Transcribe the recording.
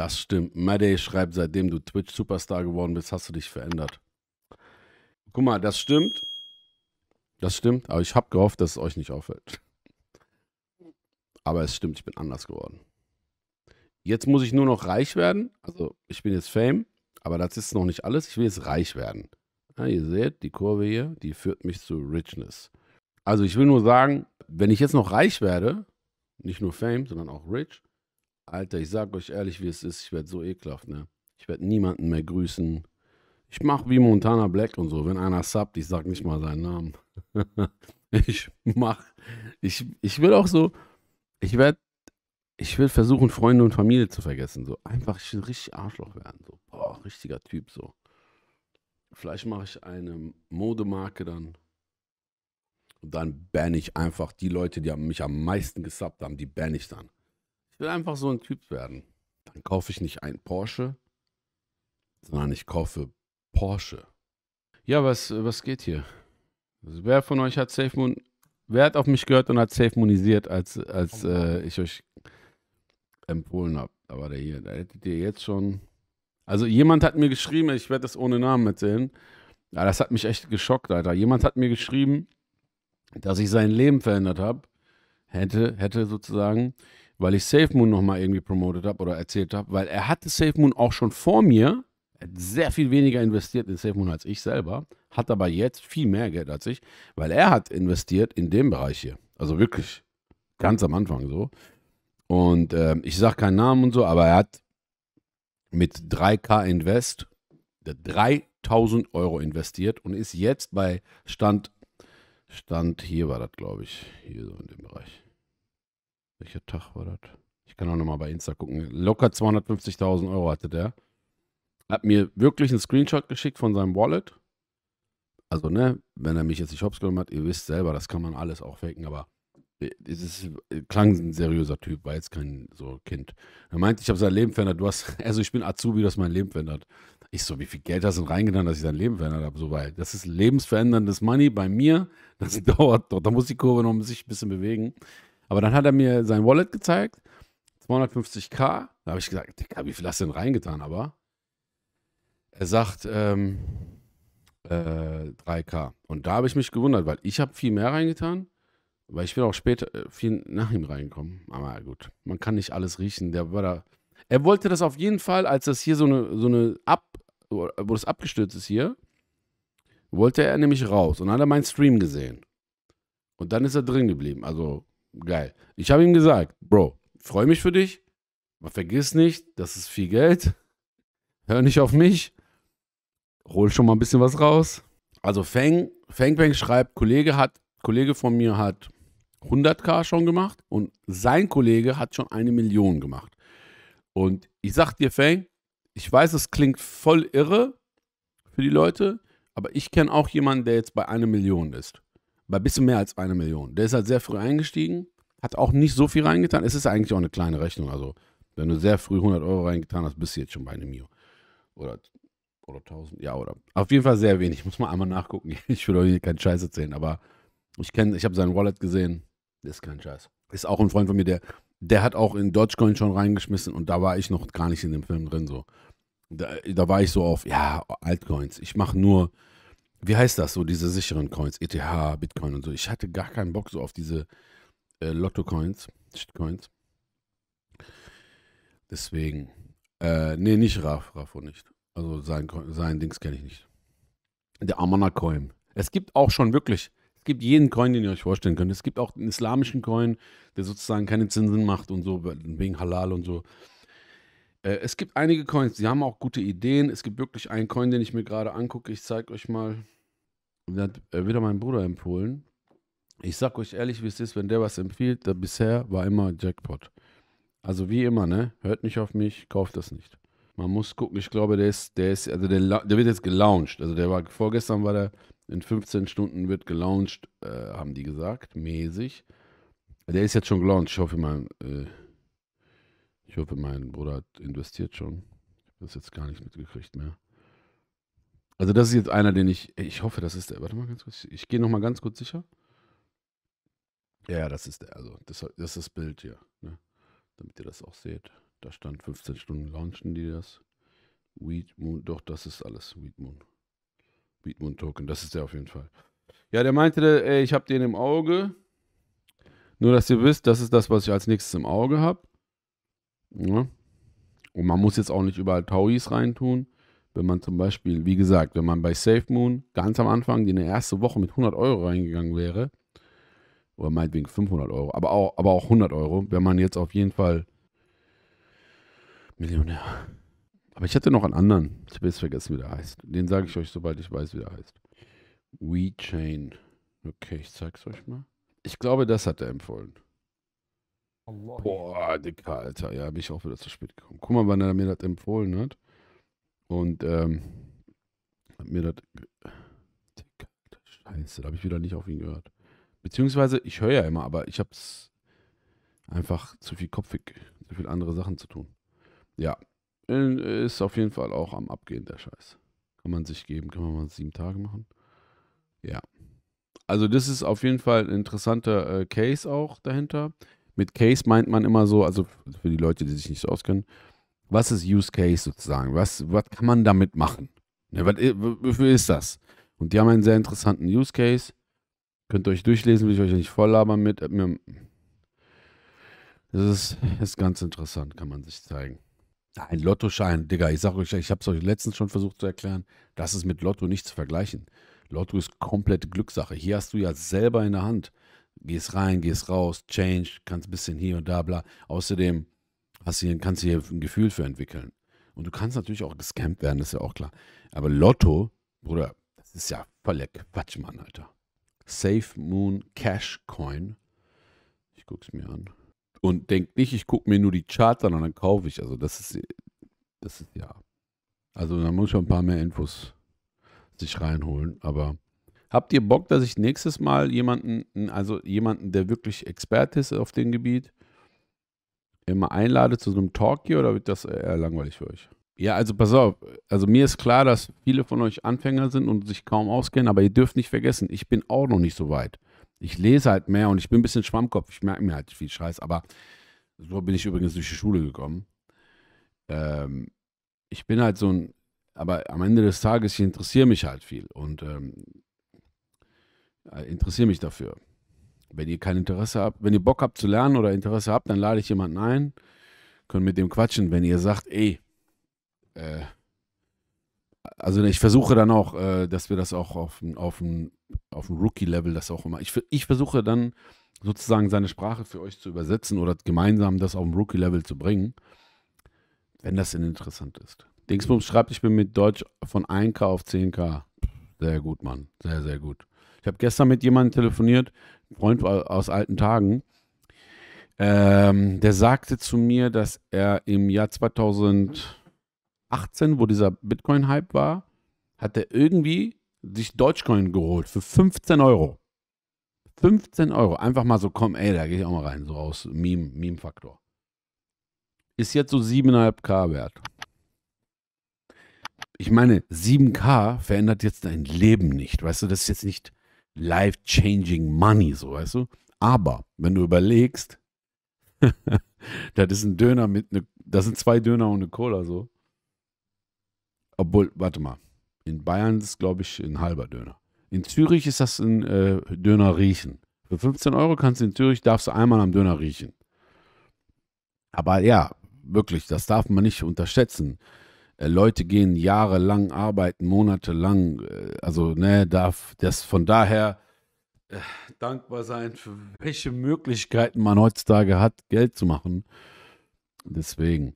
Das stimmt. Maddie schreibt, seitdem du Twitch-Superstar geworden bist, hast du dich verändert. Guck mal, das stimmt. Das stimmt, aber ich habe gehofft, dass es euch nicht auffällt. Aber es stimmt, ich bin anders geworden. Jetzt muss ich nur noch reich werden. Also, ich bin jetzt Fame, aber das ist noch nicht alles. Ich will jetzt reich werden. Ja, ihr seht, die Kurve hier, die führt mich zu Richness. Also, ich will nur sagen, wenn ich jetzt noch reich werde, nicht nur Fame, sondern auch Rich, Alter, ich sag euch ehrlich, wie es ist, ich werde so ekelhaft, ne? Ich werde niemanden mehr grüßen. Ich mache wie Montana Black und so. Wenn einer subbt, ich sag nicht mal seinen Namen. ich mach, ich, ich will auch so, ich werde, ich will versuchen, Freunde und Familie zu vergessen. So einfach ich will richtig Arschloch werden. So, boah, richtiger Typ so. Vielleicht mache ich eine Modemarke dann. Und dann bann ich einfach die Leute, die mich am meisten gesubbt haben, die bann ich dann will einfach so ein Typ werden. Dann kaufe ich nicht ein Porsche, sondern ich kaufe Porsche. Ja, was, was geht hier? Also wer von euch hat Safe Moon, wer hat auf mich gehört und hat Safe Moonisiert, als, als oh äh, ich euch empfohlen habe? Aber der hier, da hättet ihr jetzt schon. Also jemand hat mir geschrieben, ich werde das ohne Namen erzählen. Ja, das hat mich echt geschockt, Alter. Jemand hat mir geschrieben, dass ich sein Leben verändert habe. Hätte, hätte sozusagen weil ich Safe Moon nochmal irgendwie promotet habe oder erzählt habe, weil er hatte Safe Moon auch schon vor mir, hat sehr viel weniger investiert in Safe Moon als ich selber, hat aber jetzt viel mehr Geld als ich, weil er hat investiert in dem Bereich hier. Also wirklich ganz am Anfang so. Und äh, ich sage keinen Namen und so, aber er hat mit 3K Invest 3000 Euro investiert und ist jetzt bei Stand, Stand hier war das, glaube ich, hier so in dem Bereich. Welcher Tag war das? Ich kann auch nochmal bei Insta gucken. Locker 250.000 Euro hatte der. Hat mir wirklich einen Screenshot geschickt von seinem Wallet. Also, ne, wenn er mich jetzt nicht hops genommen hat, ihr wisst selber, das kann man alles auch faken, aber es ist, klang ein seriöser Typ, war jetzt kein so Kind. Er meinte, ich habe sein Leben verändert. Du hast, also ich bin Azubi, das mein Leben verändert. Ich so, wie viel Geld hast du reingetan, dass ich sein Leben verändert habe? So, weil das ist lebensveränderndes Money bei mir. Das dauert doch. Da muss die Kurve noch sich ein bisschen bewegen. Aber dann hat er mir sein Wallet gezeigt, 250k. Da habe ich gesagt, Digga, wie viel hast du denn reingetan? Aber er sagt, ähm, äh, 3K. Und da habe ich mich gewundert, weil ich habe viel mehr reingetan, weil ich bin auch später äh, viel nach ihm reingekommen. Aber gut, man kann nicht alles riechen. Der war da. Er wollte das auf jeden Fall, als das hier so eine, so eine Ab, wo das abgestürzt ist hier, wollte er nämlich raus. Und dann hat er meinen Stream gesehen. Und dann ist er drin geblieben. Also geil. Ich habe ihm gesagt, Bro, freue mich für dich, aber vergiss nicht, das ist viel Geld. Hör nicht auf mich. Hol schon mal ein bisschen was raus. Also Feng, Feng Feng schreibt, Kollege hat, Kollege von mir hat 100k schon gemacht und sein Kollege hat schon eine Million gemacht. Und ich sag dir, Feng, ich weiß, es klingt voll irre für die Leute, aber ich kenne auch jemanden, der jetzt bei einer Million ist bei ein bisschen mehr als eine Million. Der ist halt sehr früh eingestiegen, hat auch nicht so viel reingetan. Es ist eigentlich auch eine kleine Rechnung. Also, wenn du sehr früh 100 Euro reingetan hast, bist du jetzt schon bei einem Mio. Oder, oder 1000, ja, oder. Auf jeden Fall sehr wenig. Ich muss mal einmal nachgucken. Ich will euch hier keinen Scheiß erzählen, aber ich ich habe sein Wallet gesehen. Das ist kein Scheiß. Ist auch ein Freund von mir, der, der hat auch in Dogecoin schon reingeschmissen und da war ich noch gar nicht in dem Film drin so. Da, da war ich so auf, ja, Altcoins. Ich mache nur wie heißt das so, diese sicheren Coins, ETH, Bitcoin und so. Ich hatte gar keinen Bock so auf diese äh, Lotto-Coins, Shitcoins. Deswegen, äh, nee, nicht Raf, Rafo nicht. Also sein, sein Dings kenne ich nicht. Der Amana-Coin. Es gibt auch schon wirklich, es gibt jeden Coin, den ihr euch vorstellen könnt. Es gibt auch einen islamischen Coin, der sozusagen keine Zinsen macht und so, wegen Halal und so. Äh, es gibt einige Coins, die haben auch gute Ideen. Es gibt wirklich einen Coin, den ich mir gerade angucke. Ich zeige euch mal. Der hat äh, wieder mein Bruder empfohlen. Ich sag euch ehrlich, wie es ist, wenn der was empfiehlt, der bisher war immer Jackpot. Also wie immer, ne? Hört nicht auf mich, kauft das nicht. Man muss gucken, ich glaube, der ist, der ist, also der, der wird jetzt gelauncht. Also der war, vorgestern war der, in 15 Stunden wird gelauncht, äh, haben die gesagt, mäßig. Der ist jetzt schon gelauncht, ich hoffe mal, äh, ich hoffe, mein Bruder hat investiert schon. Ich habe das jetzt gar nicht mitgekriegt mehr. Also das ist jetzt einer, den ich, ich hoffe, das ist der. Warte mal ganz kurz. Ich gehe nochmal ganz kurz sicher. Ja, das ist der. Also das, das ist das Bild hier. Ne? Damit ihr das auch seht. Da stand 15 Stunden launchen die das. Weed Moon, doch, das ist alles. Weed Moon. Weed Moon Token, das ist der auf jeden Fall. Ja, der meinte, ey, ich habe den im Auge. Nur, dass ihr wisst, das ist das, was ich als nächstes im Auge habe. Ja. Ne? Und man muss jetzt auch nicht überall Tauis reintun. Wenn man zum Beispiel, wie gesagt, wenn man bei SafeMoon ganz am Anfang die erste Woche mit 100 Euro reingegangen wäre, oder meinetwegen 500 Euro, aber auch, aber auch 100 Euro, wäre man jetzt auf jeden Fall Millionär. Aber ich hatte noch einen anderen. Ich habe jetzt vergessen, wie der heißt. Den sage ich euch, sobald ich weiß, wie der heißt. WeChain. Okay, ich zeige es euch mal. Ich glaube, das hat er empfohlen. Boah, Dicker, Alter. Ja, bin ich auch wieder zu spät gekommen. Guck mal, wann er mir das empfohlen hat. Und, ähm, hat mir das. Dicker, Scheiße, da habe ich wieder nicht auf ihn gehört. Beziehungsweise, ich höre ja immer, aber ich hab's einfach zu viel kopfig, zu viel andere Sachen zu tun. Ja, ist auf jeden Fall auch am Abgehen der Scheiß. Kann man sich geben, kann man mal sieben Tage machen. Ja. Also das ist auf jeden Fall ein interessanter äh, Case auch dahinter. Mit Case meint man immer so, also für die Leute, die sich nicht so auskennen, was ist Use Case sozusagen? Was, was kann man damit machen? Ne, was, äh, wofür ist das? Und die haben einen sehr interessanten Use Case. Könnt ihr euch durchlesen, will ich euch nicht volllabern mit. Äh, das ist, ist ganz interessant, kann man sich zeigen. Ah, ein Lottoschein, Digga, ich sag euch, ich habe es euch letztens schon versucht zu erklären, das ist mit Lotto nicht zu vergleichen. Lotto ist komplette Glückssache. Hier hast du ja selber in der Hand gehst rein, gehst raus, change, kannst ein bisschen hier und da, bla. Außerdem hast hier, kannst du hier ein Gefühl für entwickeln. Und du kannst natürlich auch gescampt werden, ist ja auch klar. Aber Lotto, Bruder, das ist ja voller Quatsch, Mann, Alter. Safe Moon Cash Coin. Ich guck's mir an. Und denk nicht, ich guck mir nur die Charts an und dann kaufe ich. Also das ist, das ist ja. Also da muss schon ein paar mehr Infos sich reinholen. Aber Habt ihr Bock, dass ich nächstes Mal jemanden, also jemanden, der wirklich Experte ist auf dem Gebiet, immer einlade zu so einem Talk hier oder wird das eher langweilig für euch? Ja, also pass auf, also mir ist klar, dass viele von euch Anfänger sind und sich kaum auskennen, aber ihr dürft nicht vergessen, ich bin auch noch nicht so weit. Ich lese halt mehr und ich bin ein bisschen Schwammkopf, ich merke mir halt viel Scheiß, aber so bin ich übrigens durch die Schule gekommen. Ähm, ich bin halt so ein, aber am Ende des Tages, ich interessiere mich halt viel und ähm, äh, interessiere mich dafür. Wenn ihr kein Interesse habt, wenn ihr Bock habt zu lernen oder Interesse habt, dann lade ich jemanden ein, könnt mit dem quatschen. Wenn ihr sagt, ey, äh, also ich versuche dann auch, äh, dass wir das auch auf, auf, auf dem Rookie-Level das auch immer. Ich, ich versuche dann sozusagen seine Sprache für euch zu übersetzen oder gemeinsam das auf dem Rookie-Level zu bringen, wenn das denn interessant ist. Dingsbums schreibt, ich bin mit Deutsch von 1K auf 10K. Sehr gut, Mann. Sehr, sehr gut. Ich habe gestern mit jemandem telefoniert, Freund aus alten Tagen. Ähm, der sagte zu mir, dass er im Jahr 2018, wo dieser Bitcoin-Hype war, hat er irgendwie sich Deutschcoin geholt für 15 Euro. 15 Euro. Einfach mal so, komm, ey, da gehe ich auch mal rein, so aus Meme-Faktor. Meme ist jetzt so 7,5k wert ich meine, 7K verändert jetzt dein Leben nicht, weißt du, das ist jetzt nicht life-changing money, so, weißt du. Aber wenn du überlegst, das ist ein Döner mit ne, das sind zwei Döner und eine Cola, so. Obwohl, warte mal, in Bayern ist, es, glaube ich, ein halber Döner. In Zürich ist das ein äh, Döner riechen. Für 15 Euro kannst du in Zürich, darfst du einmal am Döner riechen. Aber ja, wirklich, das darf man nicht unterschätzen. Äh, Leute gehen jahrelang arbeiten, monatelang. Äh, also, ne, darf das von daher äh, dankbar sein, für welche Möglichkeiten man heutzutage hat, Geld zu machen. Deswegen.